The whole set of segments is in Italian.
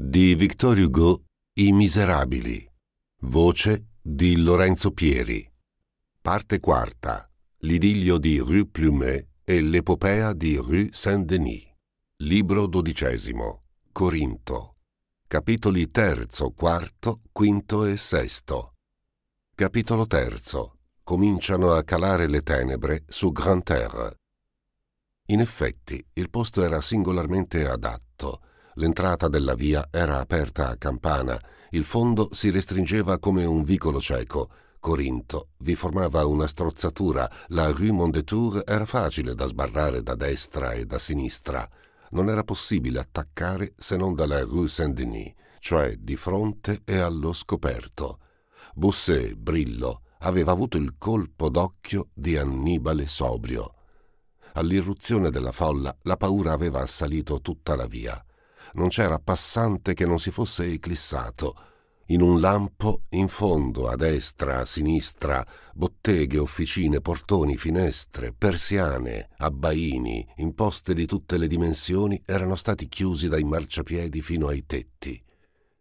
di Victor Hugo I Miserabili. Voce di Lorenzo Pieri. Parte quarta. L'idillio di Rue Plumet e l'epopea di Rue Saint-Denis. Libro dodicesimo. Corinto. Capitoli terzo, quarto, quinto e sesto. Capitolo terzo. Cominciano a calare le tenebre su Grand Terre. In effetti, il posto era singolarmente adatto L'entrata della via era aperta a campana, il fondo si restringeva come un vicolo cieco. Corinto vi formava una strozzatura, la rue Mondetour era facile da sbarrare da destra e da sinistra. Non era possibile attaccare se non dalla rue Saint-Denis, cioè di fronte e allo scoperto. Busset, Brillo, aveva avuto il colpo d'occhio di Annibale sobrio. All'irruzione della folla la paura aveva assalito tutta la via non c'era passante che non si fosse eclissato. In un lampo, in fondo, a destra, a sinistra, botteghe, officine, portoni, finestre, persiane, abbaini, imposte di tutte le dimensioni, erano stati chiusi dai marciapiedi fino ai tetti.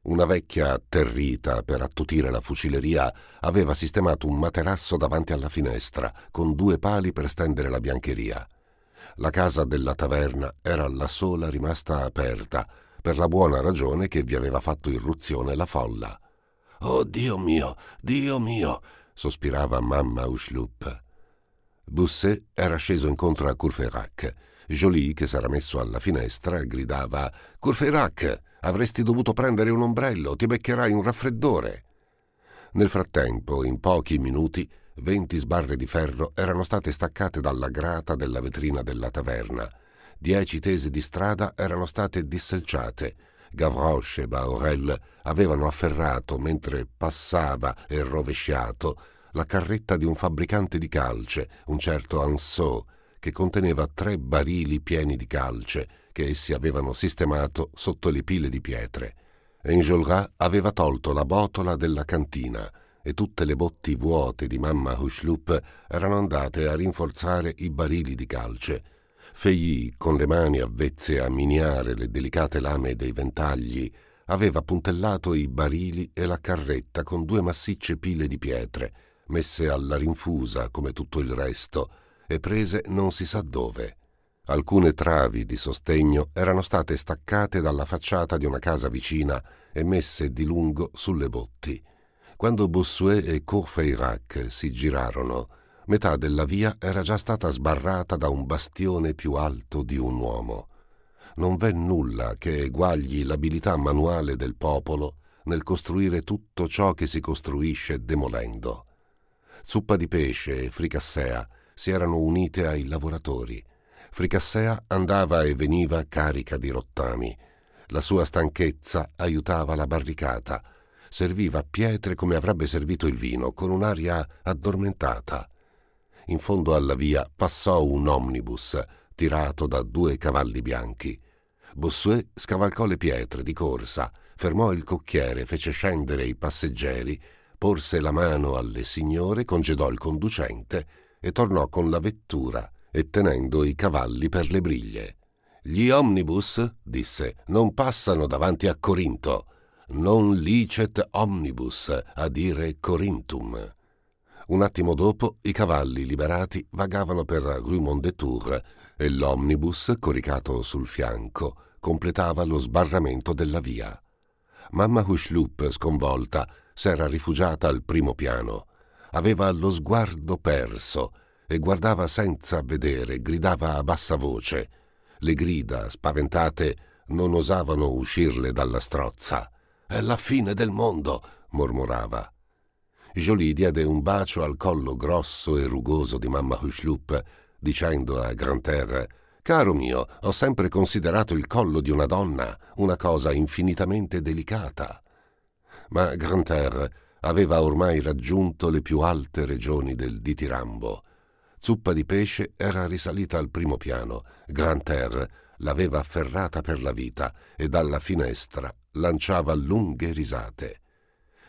Una vecchia atterrita per attutire la fucileria aveva sistemato un materasso davanti alla finestra, con due pali per stendere la biancheria. La casa della taverna era la sola rimasta aperta, per la buona ragione che vi aveva fatto irruzione la folla. Oh Dio mio, Dio mio, sospirava mamma Uschlup. Busset era sceso incontro a Courfeyrac. Joly, che s'era messo alla finestra, gridava Courfeyrac, avresti dovuto prendere un ombrello, ti beccherai un raffreddore. Nel frattempo, in pochi minuti, Venti sbarre di ferro erano state staccate dalla grata della vetrina della taverna. Dieci tese di strada erano state disselciate. Gavroche e Bahorel avevano afferrato, mentre passava e rovesciato, la carretta di un fabbricante di calce, un certo Anseau, che conteneva tre barili pieni di calce che essi avevano sistemato sotto le pile di pietre. Enjolras aveva tolto la botola della cantina e tutte le botti vuote di mamma Hushloop erano andate a rinforzare i barili di calce. Fegli, con le mani avvezze a miniare le delicate lame dei ventagli, aveva puntellato i barili e la carretta con due massicce pile di pietre, messe alla rinfusa come tutto il resto, e prese non si sa dove. Alcune travi di sostegno erano state staccate dalla facciata di una casa vicina e messe di lungo sulle botti. Quando Bossuet e Courfeyrac si girarono, metà della via era già stata sbarrata da un bastione più alto di un uomo. Non v'è nulla che eguagli l'abilità manuale del popolo nel costruire tutto ciò che si costruisce demolendo. Zuppa di pesce e fricassea si erano unite ai lavoratori. Fricassea andava e veniva carica di rottami. La sua stanchezza aiutava la barricata, serviva pietre come avrebbe servito il vino, con un'aria addormentata. In fondo alla via passò un omnibus tirato da due cavalli bianchi. Bossuet scavalcò le pietre di corsa, fermò il cocchiere, fece scendere i passeggeri, porse la mano alle signore, congedò il conducente e tornò con la vettura e tenendo i cavalli per le briglie. Gli omnibus, disse, non passano davanti a Corinto non licet omnibus a dire Corintum. Un attimo dopo i cavalli liberati vagavano per Rue Mondetour e l'omnibus, coricato sul fianco, completava lo sbarramento della via. Mamma Hushloop, sconvolta, s'era rifugiata al primo piano. Aveva lo sguardo perso e guardava senza vedere, gridava a bassa voce. Le grida, spaventate, non osavano uscirle dalla strozza. È la fine del mondo, mormorava. Jolie diede un bacio al collo grosso e rugoso di mamma Hushloop, dicendo a Grantaire Caro mio, ho sempre considerato il collo di una donna una cosa infinitamente delicata. Ma Grantaire aveva ormai raggiunto le più alte regioni del ditirambo. Zuppa di pesce era risalita al primo piano. Grantaire l'aveva afferrata per la vita e dalla finestra lanciava lunghe risate.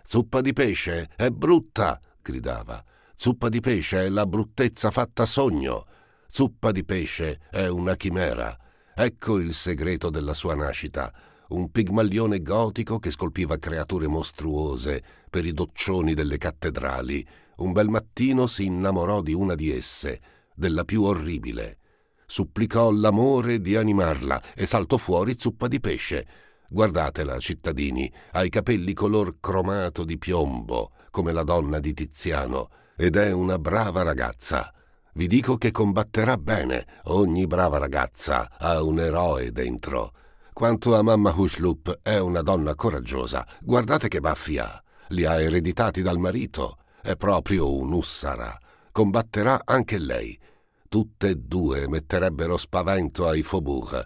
Zuppa di pesce è brutta! gridava. Zuppa di pesce è la bruttezza fatta sogno. Zuppa di pesce è una chimera. Ecco il segreto della sua nascita. Un pigmalione gotico che scolpiva creature mostruose per i doccioni delle cattedrali. Un bel mattino si innamorò di una di esse, della più orribile. Supplicò l'amore di animarla e saltò fuori zuppa di pesce Guardatela, cittadini, ha i capelli color cromato di piombo, come la donna di Tiziano, ed è una brava ragazza. Vi dico che combatterà bene, ogni brava ragazza ha un eroe dentro. Quanto a mamma Hushloop, è una donna coraggiosa, guardate che baffi ha, li ha ereditati dal marito, è proprio un'ussara, combatterà anche lei. Tutte e due metterebbero spavento ai Faubourg,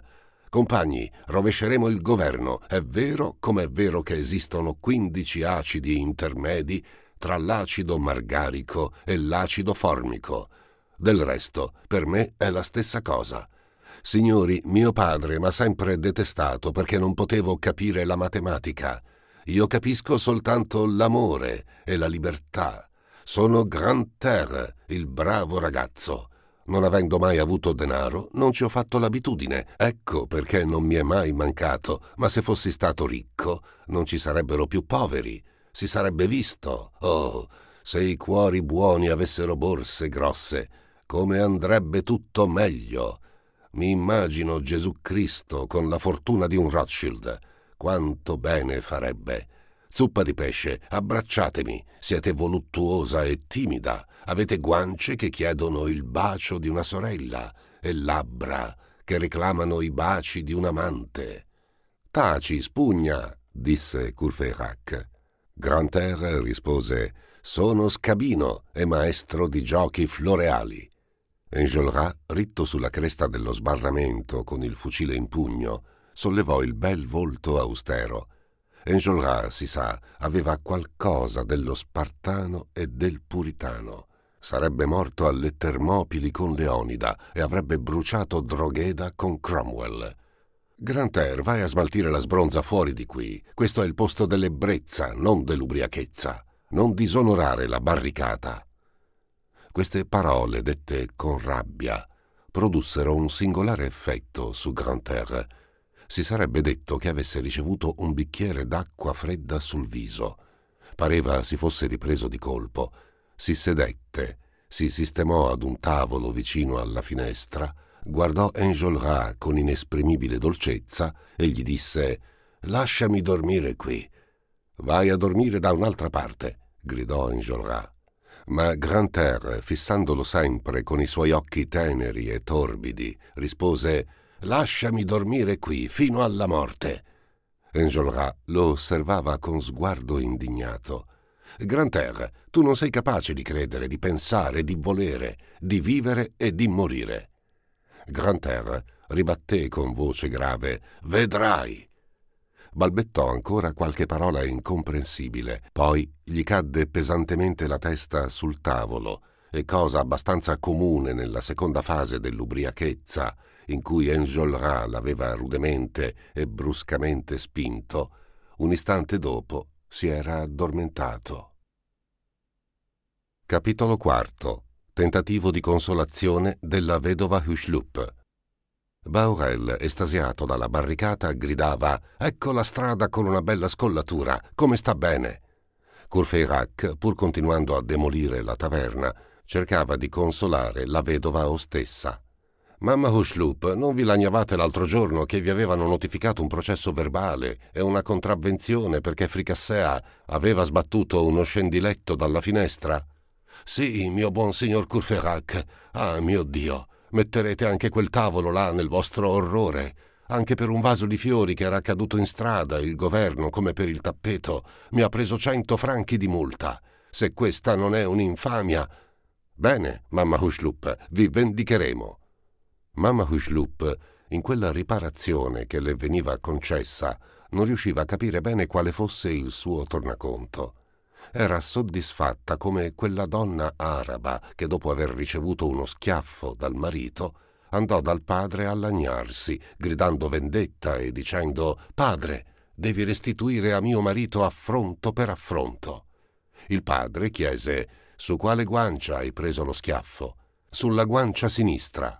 Compagni, rovesceremo il governo, è vero come è vero che esistono 15 acidi intermedi tra l'acido margarico e l'acido formico. Del resto, per me è la stessa cosa. Signori, mio padre mi ha sempre detestato perché non potevo capire la matematica. Io capisco soltanto l'amore e la libertà. Sono Grand Terre, il bravo ragazzo. Non avendo mai avuto denaro, non ci ho fatto l'abitudine, ecco perché non mi è mai mancato, ma se fossi stato ricco, non ci sarebbero più poveri, si sarebbe visto. Oh, se i cuori buoni avessero borse grosse, come andrebbe tutto meglio. Mi immagino Gesù Cristo con la fortuna di un Rothschild, quanto bene farebbe. Zuppa di pesce, abbracciatemi, siete voluttuosa e timida, avete guance che chiedono il bacio di una sorella e labbra che reclamano i baci di un amante. Taci, spugna, disse Courfeyrac. Grantaire rispose Sono scabino e maestro di giochi floreali. Enjolras, ritto sulla cresta dello sbarramento con il fucile in pugno, sollevò il bel volto austero Enjolras, si sa, aveva qualcosa dello spartano e del puritano. Sarebbe morto alle Termopili con Leonida e avrebbe bruciato Drogheda con Cromwell. Grantaire, vai a smaltire la sbronza fuori di qui. Questo è il posto dell'ebbrezza, non dell'ubriachezza. Non disonorare la barricata. Queste parole, dette con rabbia, produssero un singolare effetto su Grantaire si sarebbe detto che avesse ricevuto un bicchiere d'acqua fredda sul viso. Pareva si fosse ripreso di colpo. Si sedette, si sistemò ad un tavolo vicino alla finestra, guardò Enjolras con inesprimibile dolcezza e gli disse «Lasciami dormire qui». «Vai a dormire da un'altra parte», gridò Enjolras. Ma Grantaire, fissandolo sempre con i suoi occhi teneri e torbidi, rispose Lasciami dormire qui fino alla morte. Enjolras lo osservava con sguardo indignato. Grantaire, tu non sei capace di credere, di pensare, di volere, di vivere e di morire. Grantaire ribatté con voce grave: Vedrai! Balbettò ancora qualche parola incomprensibile, poi gli cadde pesantemente la testa sul tavolo, e cosa abbastanza comune nella seconda fase dell'ubriachezza, in cui Enjolras l'aveva rudemente e bruscamente spinto, un istante dopo si era addormentato. Capitolo IV. Tentativo di consolazione della vedova Huchlup. Baurel, estasiato dalla barricata, gridava «Ecco la strada con una bella scollatura, come sta bene!» Courfeyrac, pur continuando a demolire la taverna, cercava di consolare la vedova ostessa. Mamma Hushloop, non vi lagnavate l'altro giorno che vi avevano notificato un processo verbale e una contravvenzione perché Fricassea aveva sbattuto uno scendiletto dalla finestra? Sì, mio buon signor Courfeyrac. Ah, mio Dio, metterete anche quel tavolo là nel vostro orrore. Anche per un vaso di fiori che era caduto in strada, il governo, come per il tappeto, mi ha preso cento franchi di multa. Se questa non è un'infamia... Bene, mamma Hushloop, vi vendicheremo. Mamma Hushloop, in quella riparazione che le veniva concessa, non riusciva a capire bene quale fosse il suo tornaconto. Era soddisfatta come quella donna araba che dopo aver ricevuto uno schiaffo dal marito andò dal padre a lagnarsi, gridando vendetta e dicendo Padre, devi restituire a mio marito affronto per affronto. Il padre chiese Su quale guancia hai preso lo schiaffo? Sulla guancia sinistra,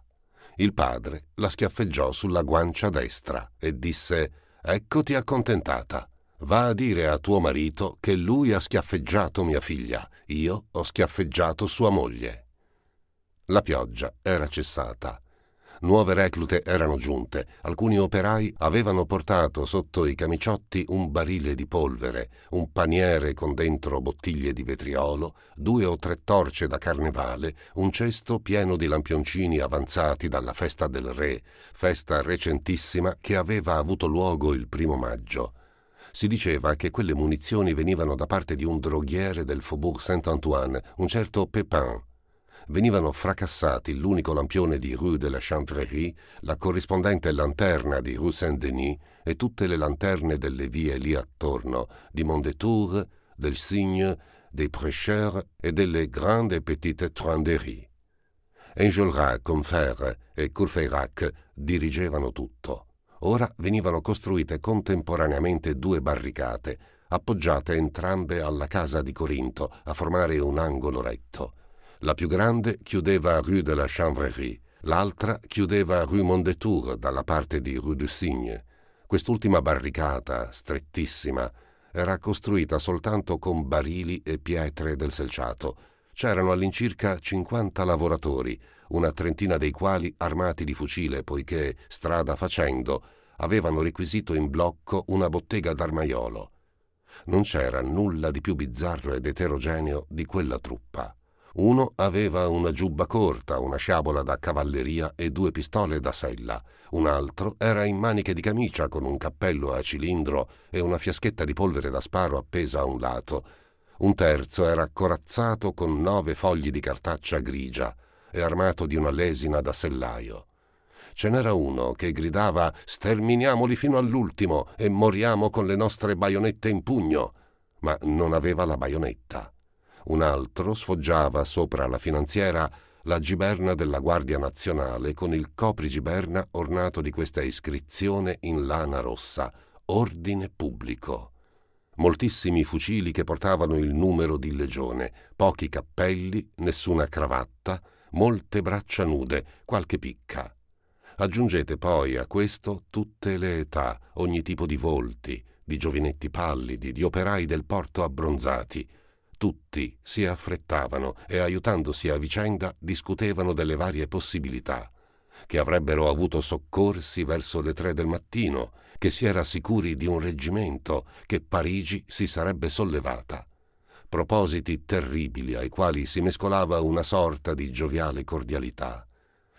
il padre la schiaffeggiò sulla guancia destra e disse Eccoti accontentata. Va a dire a tuo marito che lui ha schiaffeggiato mia figlia, io ho schiaffeggiato sua moglie. La pioggia era cessata Nuove reclute erano giunte, alcuni operai avevano portato sotto i camiciotti un barile di polvere, un paniere con dentro bottiglie di vetriolo, due o tre torce da carnevale, un cesto pieno di lampioncini avanzati dalla festa del re, festa recentissima che aveva avuto luogo il primo maggio. Si diceva che quelle munizioni venivano da parte di un droghiere del Faubourg Saint-Antoine, un certo Pépin, venivano fracassati l'unico lampione di Rue de la Chanvrerie, la corrispondente lanterna di Rue Saint-Denis e tutte le lanterne delle vie lì attorno, di Mondetour, del Cygne, dei Prêcheurs e delle grandi e petite Truanderie. Enjolras, Confer e Courfeyrac dirigevano tutto. Ora venivano costruite contemporaneamente due barricate, appoggiate entrambe alla casa di Corinto, a formare un angolo retto. La più grande chiudeva Rue de la Chanvrerie, l'altra chiudeva Rue Mondetour dalla parte di Rue du Cygne. Quest'ultima barricata, strettissima, era costruita soltanto con barili e pietre del selciato. C'erano all'incirca 50 lavoratori, una trentina dei quali armati di fucile poiché, strada facendo, avevano requisito in blocco una bottega d'armaiolo. Non c'era nulla di più bizzarro ed eterogeneo di quella truppa. Uno aveva una giubba corta, una sciabola da cavalleria e due pistole da sella. Un altro era in maniche di camicia con un cappello a cilindro e una fiaschetta di polvere da sparo appesa a un lato. Un terzo era corazzato con nove fogli di cartaccia grigia e armato di una lesina da sellaio. Ce n'era uno che gridava sterminiamoli fino all'ultimo e moriamo con le nostre baionette in pugno, ma non aveva la baionetta un altro sfoggiava sopra la finanziera la giberna della Guardia Nazionale con il coprigiberna ornato di questa iscrizione in lana rossa, Ordine Pubblico. Moltissimi fucili che portavano il numero di legione, pochi cappelli, nessuna cravatta, molte braccia nude, qualche picca. Aggiungete poi a questo tutte le età, ogni tipo di volti, di giovinetti pallidi, di operai del porto abbronzati, tutti si affrettavano e aiutandosi a vicenda discutevano delle varie possibilità, che avrebbero avuto soccorsi verso le tre del mattino, che si era sicuri di un reggimento, che Parigi si sarebbe sollevata. Propositi terribili ai quali si mescolava una sorta di gioviale cordialità.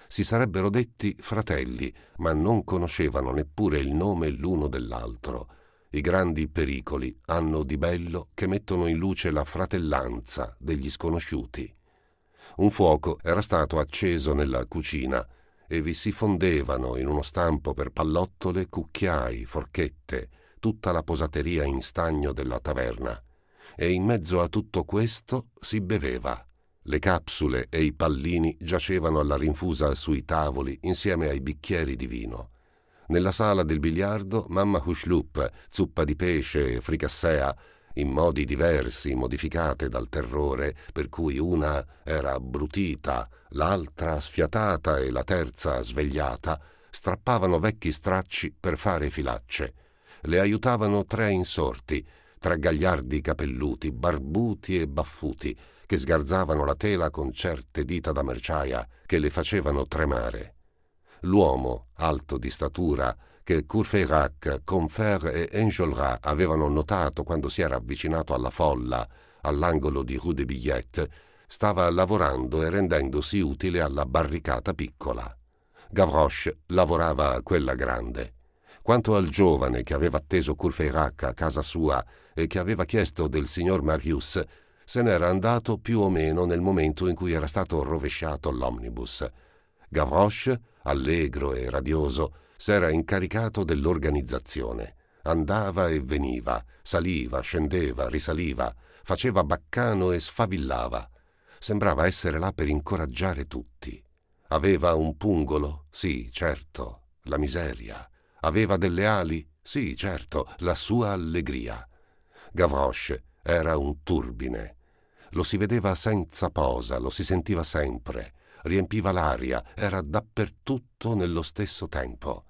Si sarebbero detti fratelli, ma non conoscevano neppure il nome l'uno dell'altro, i grandi pericoli hanno di bello che mettono in luce la fratellanza degli sconosciuti. Un fuoco era stato acceso nella cucina e vi si fondevano in uno stampo per pallottole, cucchiai, forchette, tutta la posateria in stagno della taverna. E in mezzo a tutto questo si beveva. Le capsule e i pallini giacevano alla rinfusa sui tavoli insieme ai bicchieri di vino. Nella sala del biliardo, mamma Hushloop, zuppa di pesce e fricassea, in modi diversi, modificate dal terrore, per cui una era abbrutita, l'altra sfiatata e la terza svegliata, strappavano vecchi stracci per fare filacce. Le aiutavano tre insorti, tre gagliardi capelluti, barbuti e baffuti, che sgarzavano la tela con certe dita da merciaia che le facevano tremare. L'uomo, alto di statura, che Courfeyrac, Confer e Enjolras avevano notato quando si era avvicinato alla folla all'angolo di Rue de Billette, stava lavorando e rendendosi utile alla barricata piccola. Gavroche lavorava a quella grande. Quanto al giovane che aveva atteso Courfeyrac a casa sua e che aveva chiesto del signor Marius, se n'era andato più o meno nel momento in cui era stato rovesciato l'omnibus. Gavroche allegro e radioso, s'era incaricato dell'organizzazione. Andava e veniva, saliva, scendeva, risaliva, faceva baccano e sfavillava. Sembrava essere là per incoraggiare tutti. Aveva un pungolo? Sì, certo, la miseria. Aveva delle ali? Sì, certo, la sua allegria. Gavroche era un turbine. Lo si vedeva senza posa, lo si sentiva sempre riempiva l'aria, era dappertutto nello stesso tempo.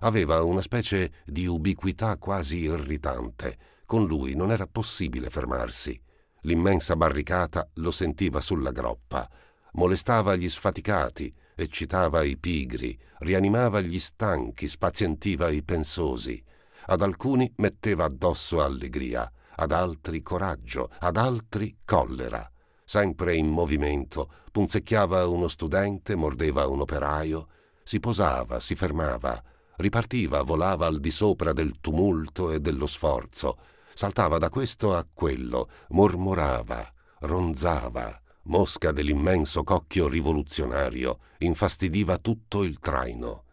Aveva una specie di ubiquità quasi irritante. Con lui non era possibile fermarsi. L'immensa barricata lo sentiva sulla groppa. Molestava gli sfaticati, eccitava i pigri, rianimava gli stanchi, spazientiva i pensosi. Ad alcuni metteva addosso allegria, ad altri coraggio, ad altri collera sempre in movimento, punzecchiava uno studente, mordeva un operaio, si posava, si fermava, ripartiva, volava al di sopra del tumulto e dello sforzo, saltava da questo a quello, mormorava, ronzava, mosca dell'immenso cocchio rivoluzionario, infastidiva tutto il traino.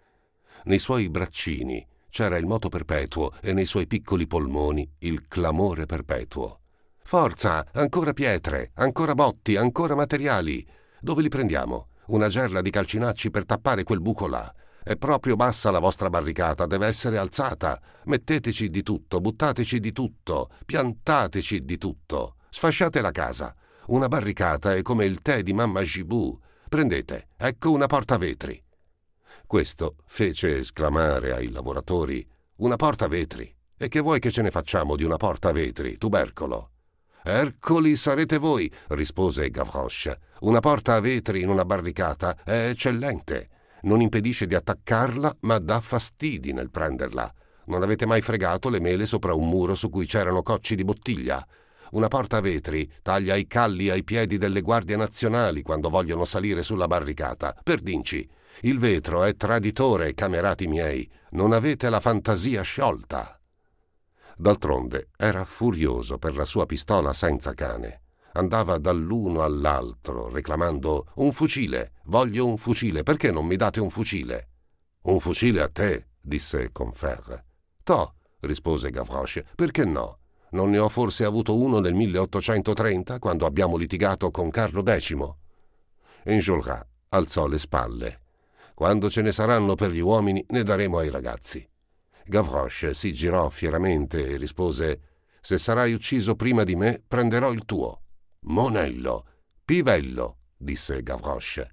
Nei suoi braccini c'era il moto perpetuo e nei suoi piccoli polmoni il clamore perpetuo. Forza, ancora pietre, ancora botti, ancora materiali. Dove li prendiamo? Una gerla di calcinacci per tappare quel buco là. È proprio bassa la vostra barricata, deve essere alzata. Metteteci di tutto, buttateci di tutto, piantateci di tutto. Sfasciate la casa. Una barricata è come il tè di mamma Gibù. Prendete, ecco una porta vetri. Questo fece esclamare ai lavoratori: Una porta vetri. E che vuoi che ce ne facciamo di una porta vetri, tubercolo? Ercoli sarete voi, rispose Gavroche. Una porta a vetri in una barricata è eccellente. Non impedisce di attaccarla, ma dà fastidi nel prenderla. Non avete mai fregato le mele sopra un muro su cui c'erano cocci di bottiglia? Una porta a vetri taglia i calli ai piedi delle guardie nazionali quando vogliono salire sulla barricata. Perdinci, il vetro è traditore, camerati miei. Non avete la fantasia sciolta. D'altronde era furioso per la sua pistola senza cane. Andava dall'uno all'altro reclamando un fucile, voglio un fucile, perché non mi date un fucile? Un fucile a te, disse Confer. To, rispose Gavroche, perché no? Non ne ho forse avuto uno nel 1830, quando abbiamo litigato con Carlo X? Enjolras alzò le spalle. Quando ce ne saranno per gli uomini, ne daremo ai ragazzi. Gavroche si girò fieramente e rispose Se sarai ucciso prima di me, prenderò il tuo. Monello, pivello, disse Gavroche.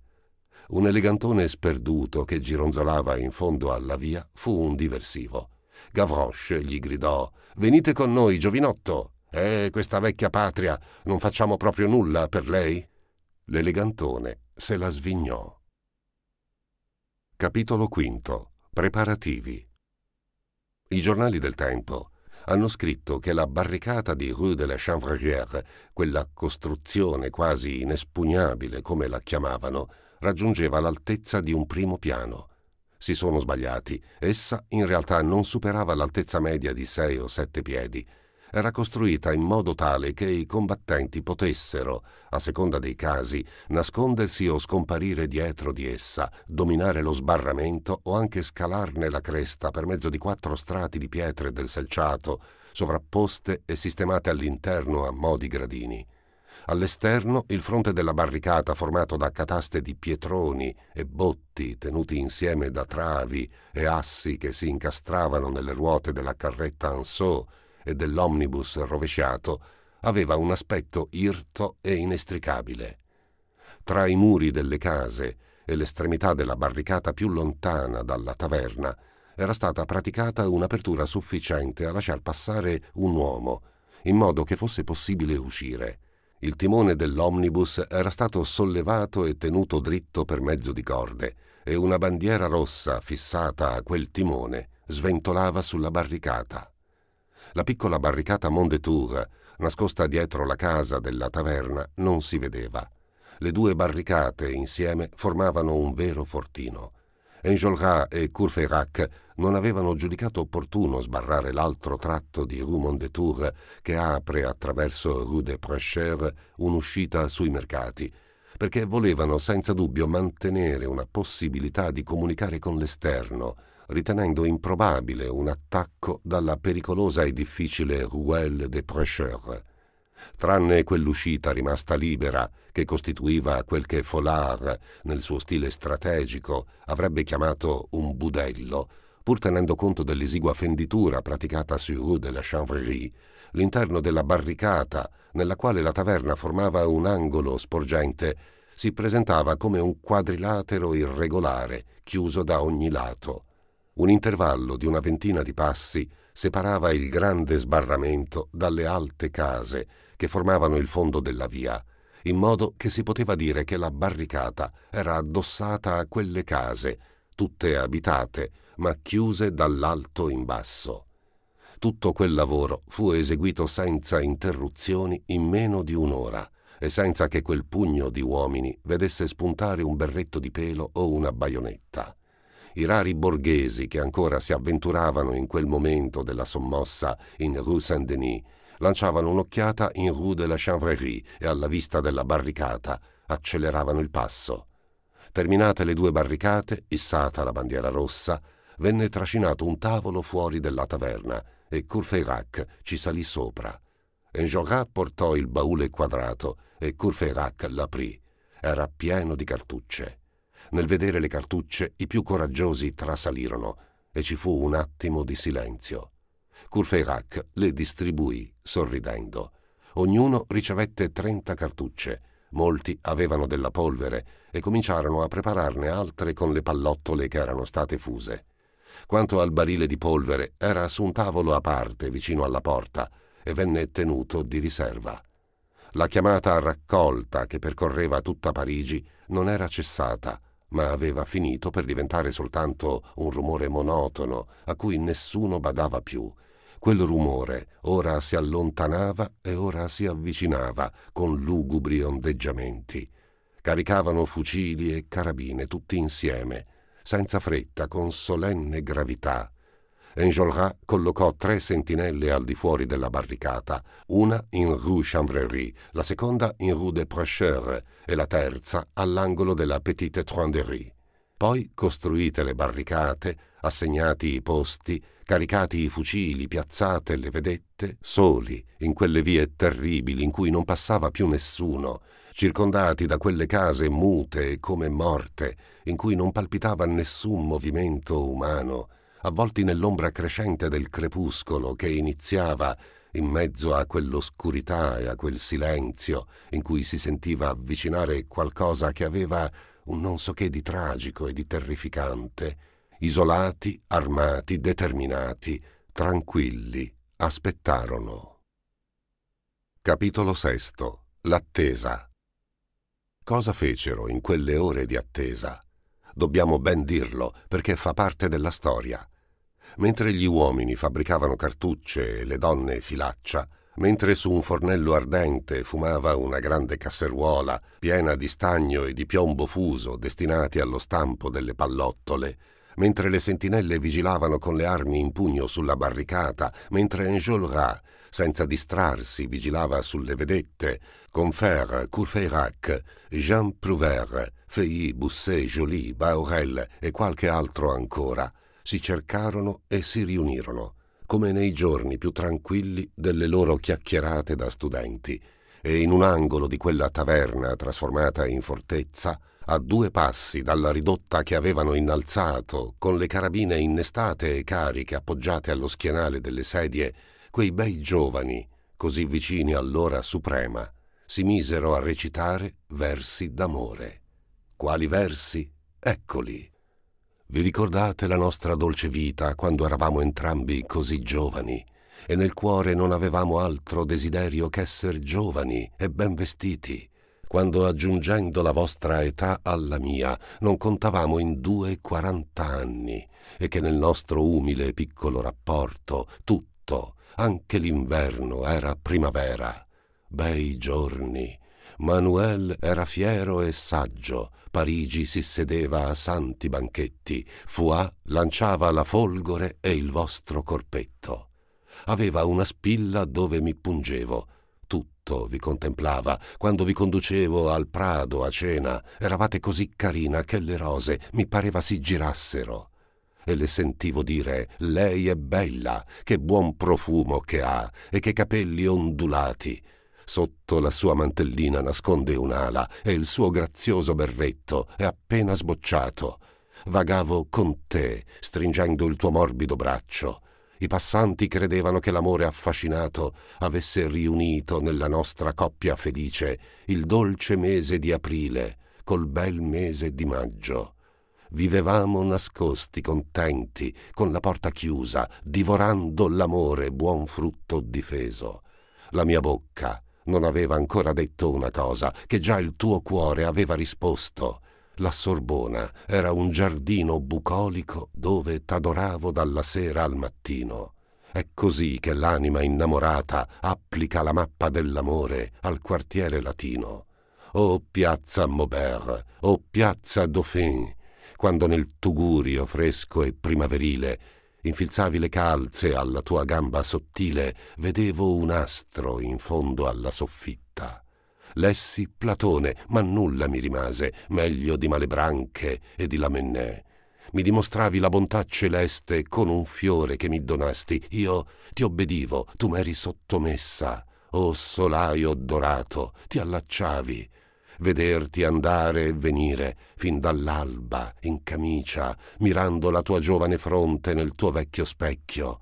Un elegantone sperduto che gironzolava in fondo alla via fu un diversivo. Gavroche gli gridò Venite con noi, giovinotto. Eh, questa vecchia patria, non facciamo proprio nulla per lei? L'elegantone se la svignò. Capitolo V. Preparativi. I giornali del tempo hanno scritto che la barricata di Rue de la Chanvregière, quella costruzione quasi inespugnabile come la chiamavano, raggiungeva l'altezza di un primo piano. Si sono sbagliati, essa in realtà non superava l'altezza media di sei o sette piedi, era costruita in modo tale che i combattenti potessero, a seconda dei casi, nascondersi o scomparire dietro di essa, dominare lo sbarramento o anche scalarne la cresta per mezzo di quattro strati di pietre del selciato, sovrapposte e sistemate all'interno a modi gradini. All'esterno il fronte della barricata formato da cataste di pietroni e botti tenuti insieme da travi e assi che si incastravano nelle ruote della carretta Anso, e dell'omnibus rovesciato aveva un aspetto irto e inestricabile. Tra i muri delle case e l'estremità della barricata più lontana dalla taverna era stata praticata un'apertura sufficiente a lasciar passare un uomo, in modo che fosse possibile uscire. Il timone dell'omnibus era stato sollevato e tenuto dritto per mezzo di corde, e una bandiera rossa fissata a quel timone sventolava sulla barricata. La piccola barricata Mondetour, nascosta dietro la casa della taverna, non si vedeva. Le due barricate insieme formavano un vero fortino. Enjolras e Courfeyrac non avevano giudicato opportuno sbarrare l'altro tratto di Rue Mondetour che apre attraverso Rue des Prêcheurs un'uscita sui mercati, perché volevano senza dubbio mantenere una possibilità di comunicare con l'esterno, ritenendo improbabile un attacco dalla pericolosa e difficile Ruelle des Prêcheurs, tranne quell'uscita rimasta libera che costituiva quel che Folard, nel suo stile strategico, avrebbe chiamato un budello, pur tenendo conto dell'esigua fenditura praticata su Rue de la Chanvrerie, l'interno della barricata, nella quale la taverna formava un angolo sporgente, si presentava come un quadrilatero irregolare, chiuso da ogni lato. Un intervallo di una ventina di passi separava il grande sbarramento dalle alte case che formavano il fondo della via, in modo che si poteva dire che la barricata era addossata a quelle case, tutte abitate, ma chiuse dall'alto in basso. Tutto quel lavoro fu eseguito senza interruzioni in meno di un'ora e senza che quel pugno di uomini vedesse spuntare un berretto di pelo o una baionetta i rari borghesi che ancora si avventuravano in quel momento della sommossa in Rue Saint-Denis lanciavano un'occhiata in Rue de la Chanvrerie e alla vista della barricata acceleravano il passo. Terminate le due barricate, issata la bandiera rossa, venne trascinato un tavolo fuori della taverna e Courfeyrac ci salì sopra. Enjolras portò il baule quadrato e Courfeyrac l'aprì. Era pieno di cartucce. Nel vedere le cartucce i più coraggiosi trasalirono e ci fu un attimo di silenzio. Courfeyrac le distribuì sorridendo. Ognuno ricevette 30 cartucce. Molti avevano della polvere e cominciarono a prepararne altre con le pallottole che erano state fuse. Quanto al barile di polvere, era su un tavolo a parte vicino alla porta e venne tenuto di riserva. La chiamata raccolta che percorreva tutta Parigi non era cessata ma aveva finito per diventare soltanto un rumore monotono a cui nessuno badava più. Quel rumore ora si allontanava e ora si avvicinava con lugubri ondeggiamenti. Caricavano fucili e carabine tutti insieme, senza fretta, con solenne gravità, Enjolras collocò tre sentinelle al di fuori della barricata, una in Rue Chanvrerie, la seconda in Rue des Prêcheurs e la terza all'angolo della Petite Truanderie. Poi costruite le barricate, assegnati i posti, caricati i fucili, piazzate le vedette, soli, in quelle vie terribili in cui non passava più nessuno, circondati da quelle case mute e come morte, in cui non palpitava nessun movimento umano, avvolti nell'ombra crescente del crepuscolo che iniziava in mezzo a quell'oscurità e a quel silenzio in cui si sentiva avvicinare qualcosa che aveva un non so che di tragico e di terrificante, isolati, armati, determinati, tranquilli, aspettarono. Capitolo VI. L'attesa. Cosa fecero in quelle ore di attesa? Dobbiamo ben dirlo perché fa parte della storia. Mentre gli uomini fabbricavano cartucce e le donne filaccia, mentre su un fornello ardente fumava una grande casseruola piena di stagno e di piombo fuso destinati allo stampo delle pallottole, mentre le sentinelle vigilavano con le armi in pugno sulla barricata, mentre Enjolras, senza distrarsi, vigilava sulle vedette, Confer, Courfeyrac, Jean Prouver, Feuilly, Busset, Joly, Baurel e qualche altro ancora – si cercarono e si riunirono, come nei giorni più tranquilli delle loro chiacchierate da studenti, e in un angolo di quella taverna trasformata in fortezza, a due passi dalla ridotta che avevano innalzato, con le carabine innestate e cariche appoggiate allo schienale delle sedie, quei bei giovani, così vicini all'ora suprema, si misero a recitare versi d'amore. Quali versi? Eccoli. Vi ricordate la nostra dolce vita quando eravamo entrambi così giovani e nel cuore non avevamo altro desiderio che esser giovani e ben vestiti, quando aggiungendo la vostra età alla mia non contavamo in due quarant'anni e che nel nostro umile e piccolo rapporto tutto, anche l'inverno, era primavera. Bei giorni, Manuel era fiero e saggio, Parigi si sedeva a santi banchetti, Fuà lanciava la folgore e il vostro corpetto. Aveva una spilla dove mi pungevo, tutto vi contemplava, quando vi conducevo al prado a cena, eravate così carina che le rose mi pareva si girassero. E le sentivo dire, lei è bella, che buon profumo che ha, e che capelli ondulati, Sotto la sua mantellina nasconde un'ala e il suo grazioso berretto è appena sbocciato. Vagavo con te, stringendo il tuo morbido braccio. I passanti credevano che l'amore affascinato avesse riunito nella nostra coppia felice il dolce mese di aprile col bel mese di maggio. Vivevamo nascosti, contenti, con la porta chiusa, divorando l'amore, buon frutto difeso. La mia bocca non aveva ancora detto una cosa che già il tuo cuore aveva risposto. La Sorbona era un giardino bucolico dove t'adoravo dalla sera al mattino. È così che l'anima innamorata applica la mappa dell'amore al quartiere latino. O oh, piazza Maubert, o oh, piazza Dauphin, quando nel Tugurio fresco e primaverile infilzavi le calze alla tua gamba sottile, vedevo un astro in fondo alla soffitta. Lessi Platone, ma nulla mi rimase, meglio di Malebranche e di Lamennè. Mi dimostravi la bontà celeste con un fiore che mi donasti. Io ti obbedivo, tu m'eri sottomessa. O solaio dorato, ti allacciavi, vederti andare e venire fin dall'alba in camicia, mirando la tua giovane fronte nel tuo vecchio specchio.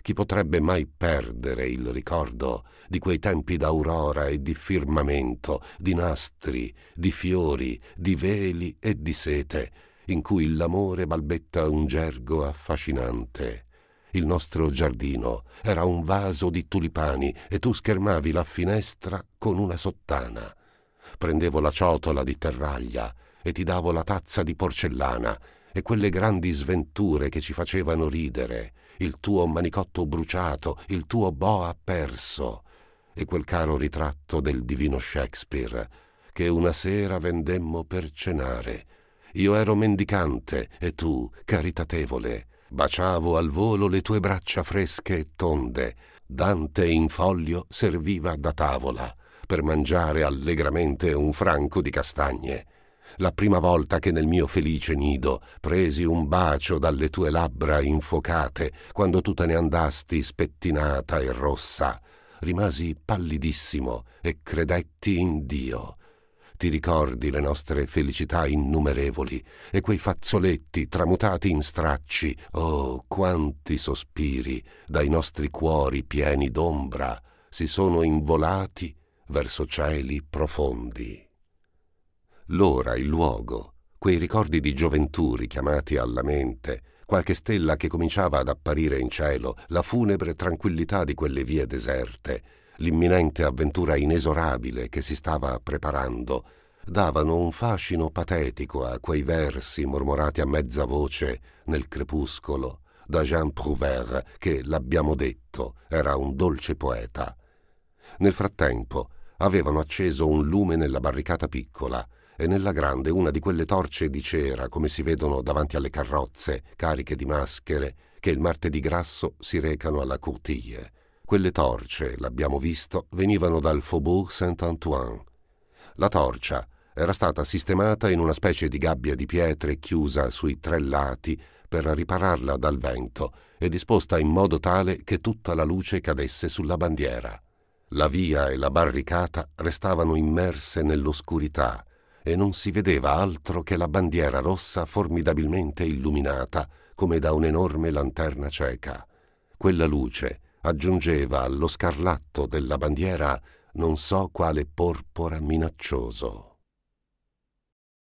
Chi potrebbe mai perdere il ricordo di quei tempi d'aurora e di firmamento, di nastri, di fiori, di veli e di sete, in cui l'amore balbetta un gergo affascinante? Il nostro giardino era un vaso di tulipani e tu schermavi la finestra con una sottana prendevo la ciotola di terraglia e ti davo la tazza di porcellana e quelle grandi sventure che ci facevano ridere, il tuo manicotto bruciato, il tuo boa perso e quel caro ritratto del divino Shakespeare che una sera vendemmo per cenare. Io ero mendicante e tu caritatevole. Baciavo al volo le tue braccia fresche e tonde. Dante in foglio serviva da tavola per mangiare allegramente un franco di castagne. La prima volta che nel mio felice nido presi un bacio dalle tue labbra infuocate quando tu te ne andasti spettinata e rossa, rimasi pallidissimo e credetti in Dio. Ti ricordi le nostre felicità innumerevoli e quei fazzoletti tramutati in stracci, oh quanti sospiri dai nostri cuori pieni d'ombra si sono involati verso cieli profondi. L'ora, il luogo, quei ricordi di gioventù richiamati alla mente, qualche stella che cominciava ad apparire in cielo, la funebre tranquillità di quelle vie deserte, l'imminente avventura inesorabile che si stava preparando, davano un fascino patetico a quei versi mormorati a mezza voce nel crepuscolo da Jean Prouvaire, che, l'abbiamo detto, era un dolce poeta. Nel frattempo avevano acceso un lume nella barricata piccola e nella grande una di quelle torce di cera come si vedono davanti alle carrozze cariche di maschere che il martedì grasso si recano alla Courtille. Quelle torce, l'abbiamo visto, venivano dal Faubourg Saint-Antoine. La torcia era stata sistemata in una specie di gabbia di pietre chiusa sui tre lati per ripararla dal vento e disposta in modo tale che tutta la luce cadesse sulla bandiera. La via e la barricata restavano immerse nell'oscurità e non si vedeva altro che la bandiera rossa formidabilmente illuminata come da un'enorme lanterna cieca. Quella luce aggiungeva allo scarlatto della bandiera non so quale porpora minaccioso.